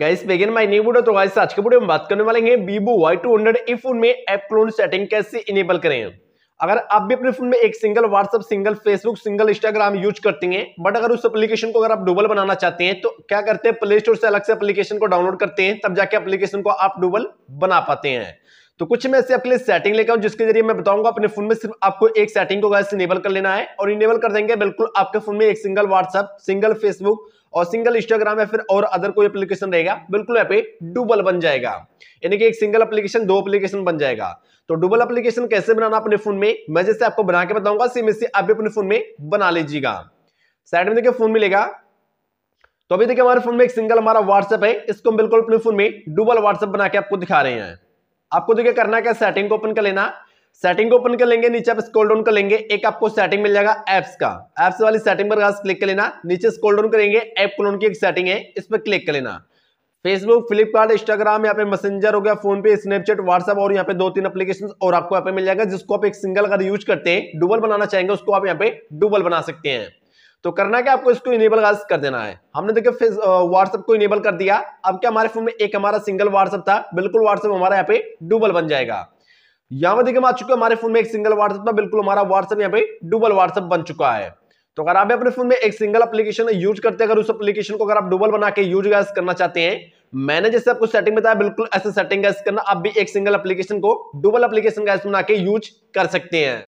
guys begin my new video तो guys आज के वीडियो में बात करने वाले हैं Vivo Y200 ई फोन में ऐप क्लोन सेटिंग कैसे इनेबल करें अगर आप भी अपने फोन में एक single WhatsApp single Facebook single Instagram use करते हैं बट अगर उस एप्लीकेशन को अगर आप डुबल बनाना चाहते हैं तो क्या करते हैं प्ले स्टोर से अलग से एप्लीकेशन को डाउनलोड करते हैं तब जाके एप्लीकेशन को आप डुबल बना पाते हैं तो कुछ मैं ऐसे आपके लिए सेटिंग लेकर आऊँ जिसके जरिए मैं बताऊंगा अपने फोन में सिर्फ आपको एक सेटिंग को गैस इनेबल कर लेना है और इनेबल कर देंगे बिल्कुल आपके फोन में एक सिंगल व्हाट्सअप सिंगल फेसबुक और सिंगल इंस्टाग्राम या फिर और अदर कोई एप्लीकेशन रहेगा बिल्कुल यहाँ पे डुबल बन जाएगा यानी कि एक सिंगल एप्लीकेशन दो एप्लीकेशन बन जाएगा तो डुबल एप्लीकेशन कैसे बनाना अपने फोन में मैं जैसे आपको बना के बताऊंगा सेम इससे आप भी अपने फोन में बना लीजिएगा साइड में देखिए फोन मिलेगा तो अभी देखिए हमारे फोन में एक सिंगल हमारा व्हाट्सएप है इसको हम बिल्कुल अपने फोन में डुबल व्हाट्सएप बना के आपको दिखा रहे हैं आपको देखिए करना क्या सेटिंग को ओपन कर लेना सेटिंग को ओपन कर लेंगे नीचे आप स्कोल डाउन कर लेंगे एक आपको सेटिंग मिल जाएगा एप्स का एप्स वाली सेटिंग पर क्लिक कर लेना नीचे स्कोल डाउन करेंगे ऐप क्लोन की एक सेटिंग है इस पर क्लिक कर लेना फेसबुक फ्लिपकार्ट इंस्टाग्राम यहाँ पे मैसेंजर हो गया फोन पे स्नैपचैट व्हाट्सअप और यहाँ पे दो तीन एप्लीकेशन और आपको यहाँ पे मिल जाएगा जिसको आप एक सिंगल अगर यूज करते हैं डुबल बनाना चाहेंगे उसको आप यहाँ पे डुबल बना सकते हैं तो करना क्या आपको इसको इनेबल कर देना है हमने देखिए व्हाट्सएप को इनेबल कर दिया अब क्या हमारे फोन में एक हमारा सिंगल व्हाट्सएप था बिल्कुल व्हाट्सएप हमारा यहाँ पे डुबल बन जाएगा यहाँ पर देखिए हम आ चुके हमारे फोन में एक सिंगल व्हाट्सएप था बिल्कुल हमारा व्हाट्सएप यहाँ पे डुबल व्हाट्सएप बन चुका है तो अगर आप अपने फोन में एक सिंगल एप्लीकेशन यूज करते हैं अगर उस एप्लीकेशन को अगर आप डुबल बना के यूज करना चाहते हैं मैंने जैसे आपको सेटिंग बताया बिल्कुल ऐसे सेटिंग करना आप भी एक सिंगल एप्लीकेशन को डुबल एप्लीकेशन गैस बना के यूज कर सकते हैं